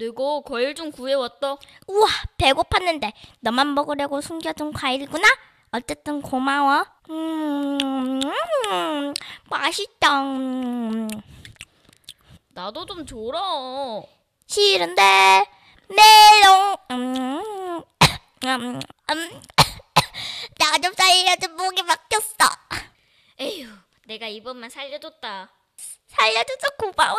내가 과일 좀 구해왔다. 우와, 배고팠는데 너만 먹으려고 숨겨둔 과일이구나. 어쨌든 고마워. 음, 음 맛있다. 나도 좀 줘라. 싫은데 메롱. 음, 음, 음. 내좀 음. 살려줘 목이 막혔어. 에휴, 내가 이번만 살려줬다. 살려줘서 고마워.